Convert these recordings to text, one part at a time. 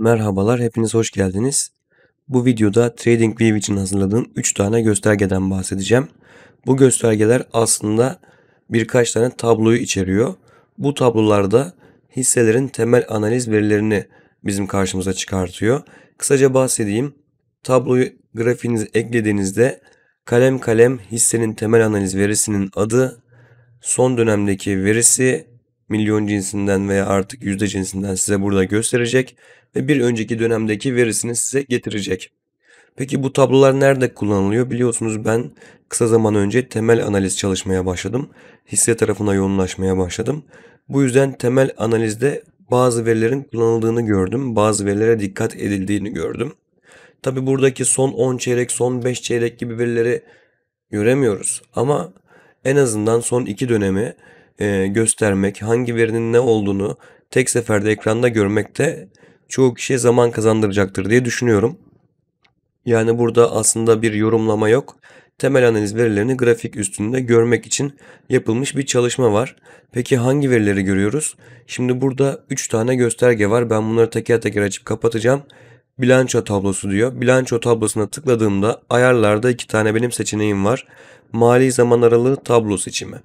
Merhabalar, hepiniz hoş geldiniz. Bu videoda TradingView için hazırladığım 3 tane göstergeden bahsedeceğim. Bu göstergeler aslında birkaç tane tabloyu içeriyor. Bu tablolarda hisselerin temel analiz verilerini bizim karşımıza çıkartıyor. Kısaca bahsedeyim. Tabloyu grafiğinize eklediğinizde kalem kalem hissenin temel analiz verisinin adı, son dönemdeki verisi, milyon cinsinden veya artık yüzde cinsinden size burada gösterecek ve bir önceki dönemdeki verisini size getirecek. Peki bu tablolar nerede kullanılıyor? Biliyorsunuz ben kısa zaman önce temel analiz çalışmaya başladım. Hisse tarafına yoğunlaşmaya başladım. Bu yüzden temel analizde bazı verilerin kullanıldığını gördüm. Bazı verilere dikkat edildiğini gördüm. Tabi buradaki son 10 çeyrek, son 5 çeyrek gibi verileri göremiyoruz. Ama en azından son 2 dönemi e, göstermek, hangi verinin ne olduğunu tek seferde ekranda görmek de çoğu kişiye zaman kazandıracaktır diye düşünüyorum. Yani burada aslında bir yorumlama yok. Temel analiz verilerini grafik üstünde görmek için yapılmış bir çalışma var. Peki hangi verileri görüyoruz? Şimdi burada 3 tane gösterge var. Ben bunları teker teker açıp kapatacağım. Bilanço tablosu diyor. Bilanço tablosuna tıkladığımda ayarlarda 2 tane benim seçeneğim var. Mali zaman aralığı tablo seçimi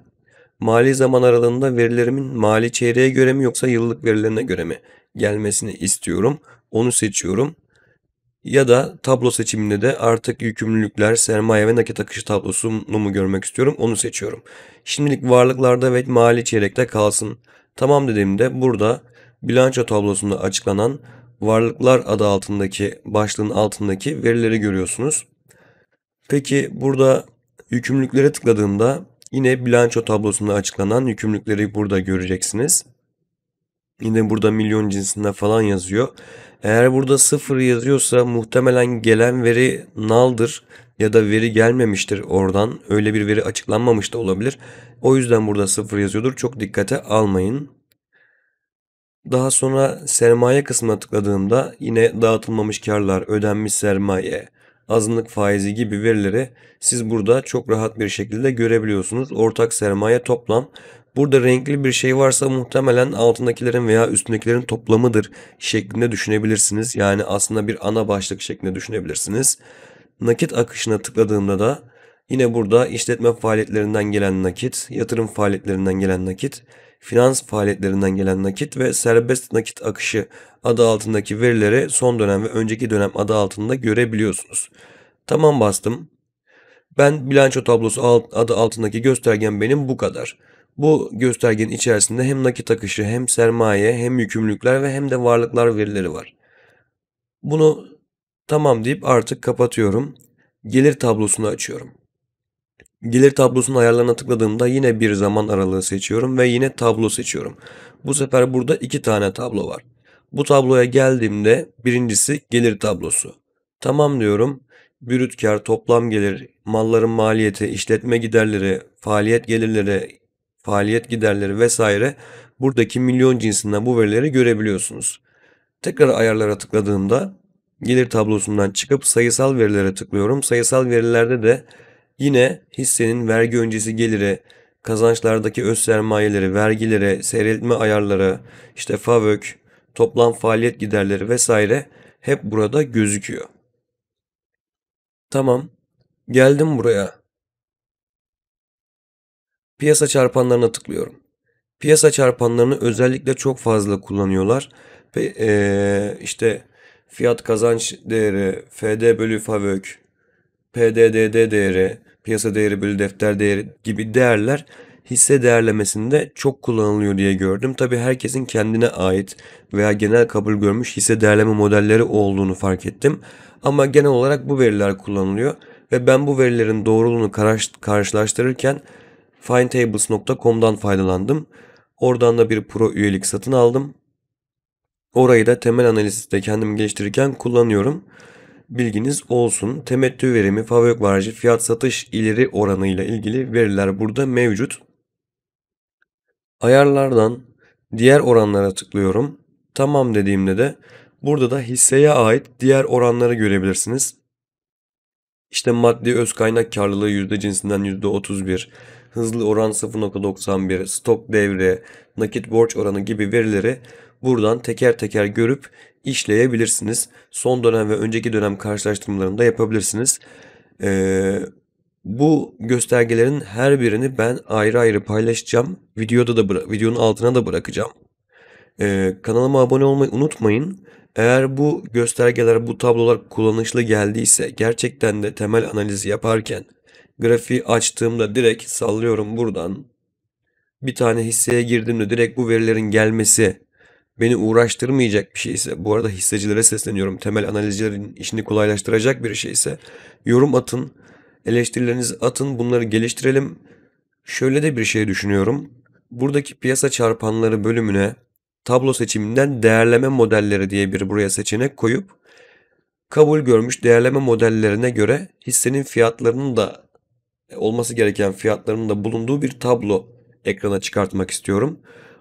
mali zaman aralığında verilerimin mali çeyreğe göre mi yoksa yıllık verilerine göre mi gelmesini istiyorum. Onu seçiyorum. Ya da tablo seçiminde de artık yükümlülükler, sermaye ve nakit akışı tablosunu mu görmek istiyorum onu seçiyorum. Şimdilik varlıklarda ve mali çeyrekte kalsın. Tamam dediğimde burada bilanço tablosunda açıklanan varlıklar adı altındaki başlığın altındaki verileri görüyorsunuz. Peki burada yükümlülüklere tıkladığımda Yine bilanço tablosunda açıklanan yükümlülükleri burada göreceksiniz. Yine burada milyon cinsinde falan yazıyor. Eğer burada sıfır yazıyorsa muhtemelen gelen veri naldır ya da veri gelmemiştir oradan. Öyle bir veri açıklanmamış da olabilir. O yüzden burada sıfır yazıyordur. Çok dikkate almayın. Daha sonra sermaye kısmına tıkladığımda yine dağıtılmamış karlar, ödenmiş sermaye, azınlık faizi gibi verileri siz burada çok rahat bir şekilde görebiliyorsunuz. Ortak sermaye toplam. Burada renkli bir şey varsa muhtemelen altındakilerin veya üstündekilerin toplamıdır şeklinde düşünebilirsiniz. Yani aslında bir ana başlık şeklinde düşünebilirsiniz. Nakit akışına tıkladığımda da yine burada işletme faaliyetlerinden gelen nakit, yatırım faaliyetlerinden gelen nakit finans faaliyetlerinden gelen nakit ve serbest nakit akışı adı altındaki verileri son dönem ve önceki dönem adı altında görebiliyorsunuz. Tamam bastım. Ben bilanço tablosu adı altındaki göstergem benim bu kadar. Bu göstergenin içerisinde hem nakit akışı hem sermaye hem yükümlülükler ve hem de varlıklar verileri var. Bunu tamam deyip artık kapatıyorum. Gelir tablosunu açıyorum. Gelir tablosunun ayarlarına tıkladığımda yine bir zaman aralığı seçiyorum ve yine tablo seçiyorum. Bu sefer burada iki tane tablo var. Bu tabloya geldiğimde birincisi gelir tablosu. Tamam diyorum. Brüt kar, toplam gelir, malların maliyeti, işletme giderleri, faaliyet gelirleri, faaliyet giderleri vesaire buradaki milyon cinsinden bu verileri görebiliyorsunuz. Tekrar ayarlara tıkladığımda gelir tablosundan çıkıp sayısal verilere tıklıyorum. Sayısal verilerde de Yine hissenin vergi öncesi geliri, kazançlardaki öz sermayeleri, vergilere, seyretme ayarları, işte FAVÖK, toplam faaliyet giderleri vesaire hep burada gözüküyor. Tamam, geldim buraya. Piyasa çarpanlarına tıklıyorum. Piyasa çarpanlarını özellikle çok fazla kullanıyorlar. Ve, ee, işte fiyat kazanç değeri, FD bölü FAVÖK, PDDD değeri, piyasa değeri bölü defter değeri gibi değerler hisse değerlemesinde çok kullanılıyor diye gördüm. Tabi herkesin kendine ait veya genel kabul görmüş hisse değerleme modelleri olduğunu fark ettim. Ama genel olarak bu veriler kullanılıyor ve ben bu verilerin doğruluğunu karşılaştırırken findtables.com'dan faydalandım. Oradan da bir pro üyelik satın aldım. Orayı da temel analizde kendimi geliştirirken kullanıyorum bilginiz olsun. Temettü verimi, fabrik varcı, fiyat satış ileri oranı ile ilgili veriler burada mevcut. Ayarlardan diğer oranlara tıklıyorum. Tamam dediğimde de burada da hisseye ait diğer oranları görebilirsiniz. İşte maddi öz kaynak karlılığı yüzde cinsinden yüzde %31, hızlı oran 0.91, stok devre, nakit borç oranı gibi verileri Buradan teker teker görüp işleyebilirsiniz. Son dönem ve önceki dönem karşılaştırmalarını da yapabilirsiniz. Ee, bu göstergelerin her birini ben ayrı ayrı paylaşacağım. Videoda da videonun altına da bırakacağım. Ee, kanalıma abone olmayı unutmayın. Eğer bu göstergeler, bu tablolar kullanışlı geldiyse gerçekten de temel analizi yaparken grafiği açtığımda direkt sallıyorum buradan. Bir tane hisseye girdiğimde direkt bu verilerin gelmesi beni uğraştırmayacak bir şeyse, bu arada hissecilere sesleniyorum, temel analizcilerin işini kolaylaştıracak bir şeyse yorum atın, eleştirilerinizi atın, bunları geliştirelim. Şöyle de bir şey düşünüyorum. Buradaki piyasa çarpanları bölümüne tablo seçiminden değerleme modelleri diye bir buraya seçenek koyup kabul görmüş değerleme modellerine göre hissenin fiyatlarının da olması gereken fiyatlarının da bulunduğu bir tablo ekrana çıkartmak istiyorum.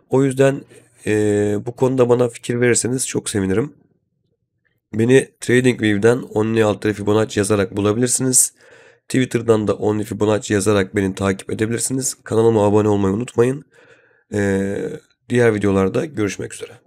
O yüzden ee, bu konuda bana fikir verirseniz çok sevinirim. Beni TradingView'den Only Alt Fibonacci yazarak bulabilirsiniz. Twitter'dan da Only Fibonacci yazarak beni takip edebilirsiniz. Kanalıma abone olmayı unutmayın. Ee, diğer videolarda görüşmek üzere.